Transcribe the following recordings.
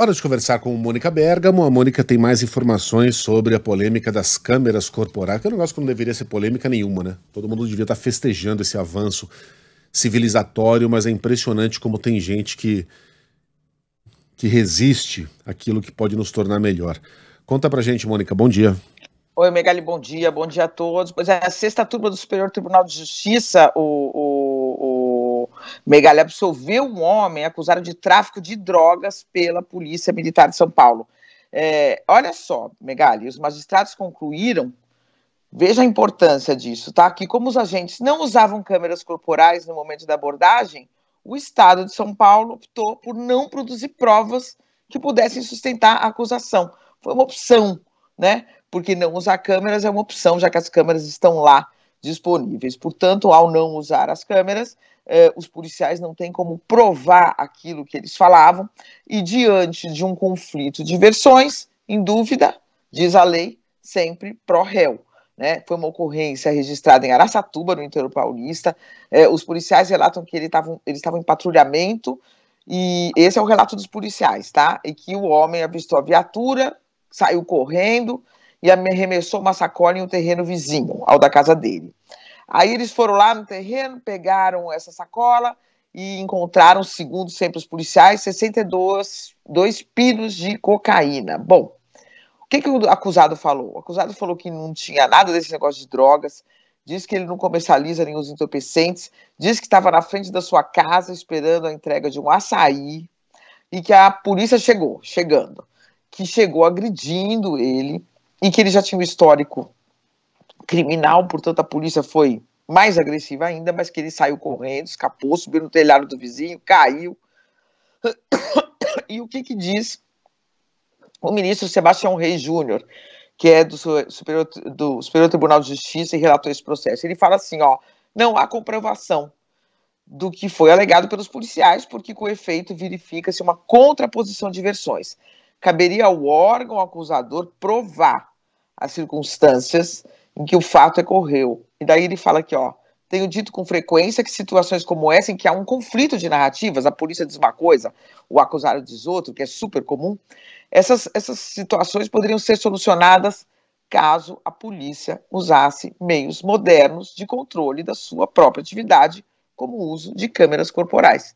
Hora de conversar com Mônica Bergamo. A Mônica tem mais informações sobre a polêmica das câmeras corporais, que é um negócio que não deveria ser polêmica nenhuma, né? Todo mundo devia estar festejando esse avanço civilizatório, mas é impressionante como tem gente que, que resiste àquilo que pode nos tornar melhor. Conta pra gente, Mônica. Bom dia. Oi, Megali, bom dia. Bom dia a todos. Pois é, a sexta turma do Superior Tribunal de Justiça, o, o Megali absolveu um homem acusado de tráfico de drogas pela Polícia Militar de São Paulo. É, olha só, Megali, os magistrados concluíram, veja a importância disso, tá? Que como os agentes não usavam câmeras corporais no momento da abordagem, o Estado de São Paulo optou por não produzir provas que pudessem sustentar a acusação. Foi uma opção, né? Porque não usar câmeras é uma opção, já que as câmeras estão lá disponíveis. Portanto, ao não usar as câmeras, eh, os policiais não têm como provar aquilo que eles falavam, e diante de um conflito de versões, em dúvida, diz a lei, sempre pró-réu. Né? Foi uma ocorrência registrada em Araçatuba, no interior paulista. Eh, os policiais relatam que ele estava eles estavam em patrulhamento, e esse é o relato dos policiais, tá? E que o homem avistou a viatura, saiu correndo, e arremessou uma sacola em um terreno vizinho, ao da casa dele. Aí eles foram lá no terreno, pegaram essa sacola e encontraram, segundo sempre os policiais, 62 dois pinos de cocaína. Bom, o que, que o acusado falou? O acusado falou que não tinha nada desse negócio de drogas, diz que ele não comercializa nem os entorpecentes, diz que estava na frente da sua casa esperando a entrega de um açaí e que a polícia chegou, chegando, que chegou agredindo ele e que ele já tinha um histórico criminal, portanto a polícia foi mais agressiva ainda, mas que ele saiu correndo, escapou, subiu no telhado do vizinho, caiu. E o que, que diz o ministro Sebastião Reis Júnior, que é do Superior, do Superior Tribunal de Justiça e relatou esse processo? Ele fala assim: ó, não há comprovação do que foi alegado pelos policiais, porque com efeito verifica-se uma contraposição de versões caberia ao órgão acusador provar as circunstâncias em que o fato ocorreu. E daí ele fala aqui, ó. Tenho dito com frequência que situações como essa, em que há um conflito de narrativas, a polícia diz uma coisa, o acusado diz outra, que é super comum, essas, essas situações poderiam ser solucionadas caso a polícia usasse meios modernos de controle da sua própria atividade, como o uso de câmeras corporais.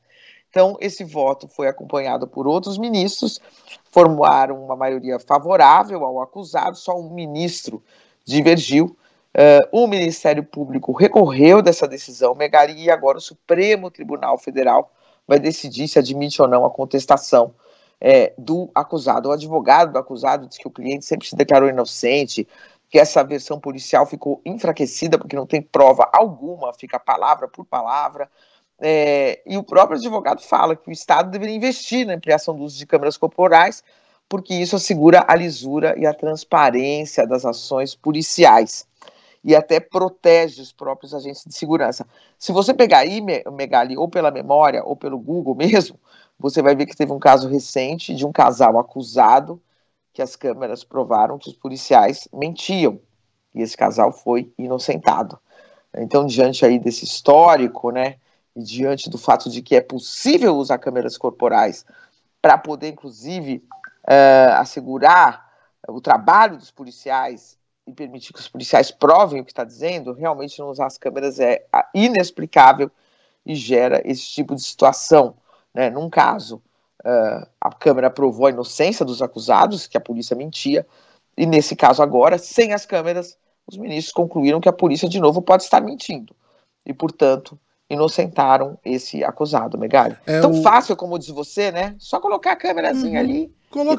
Então, esse voto foi acompanhado por outros ministros, formaram uma maioria favorável ao acusado, só um ministro divergiu. Uh, o Ministério Público recorreu dessa decisão, Megari, e agora o Supremo Tribunal Federal vai decidir se admite ou não a contestação é, do acusado. O advogado do acusado diz que o cliente sempre se declarou inocente, que essa versão policial ficou enfraquecida porque não tem prova alguma, fica palavra por palavra. É, e o próprio advogado fala que o Estado deveria investir na ampliação do uso de câmeras corporais, porque isso assegura a lisura e a transparência das ações policiais e até protege os próprios agentes de segurança. Se você pegar aí, Megali, ou pela memória, ou pelo Google mesmo, você vai ver que teve um caso recente de um casal acusado que as câmeras provaram que os policiais mentiam. E esse casal foi inocentado. Então, diante aí desse histórico, né, e diante do fato de que é possível usar câmeras corporais para poder, inclusive, uh, assegurar o trabalho dos policiais e permitir que os policiais provem o que está dizendo, realmente não usar as câmeras é, é inexplicável e gera esse tipo de situação. Né? Num caso, uh, a câmera provou a inocência dos acusados, que a polícia mentia, e nesse caso agora, sem as câmeras, os ministros concluíram que a polícia de novo pode estar mentindo. E, portanto, inocentaram esse acusado, Megali. É Tão o... fácil como diz você, né? Só colocar a câmerazinha uhum. ali. Coloca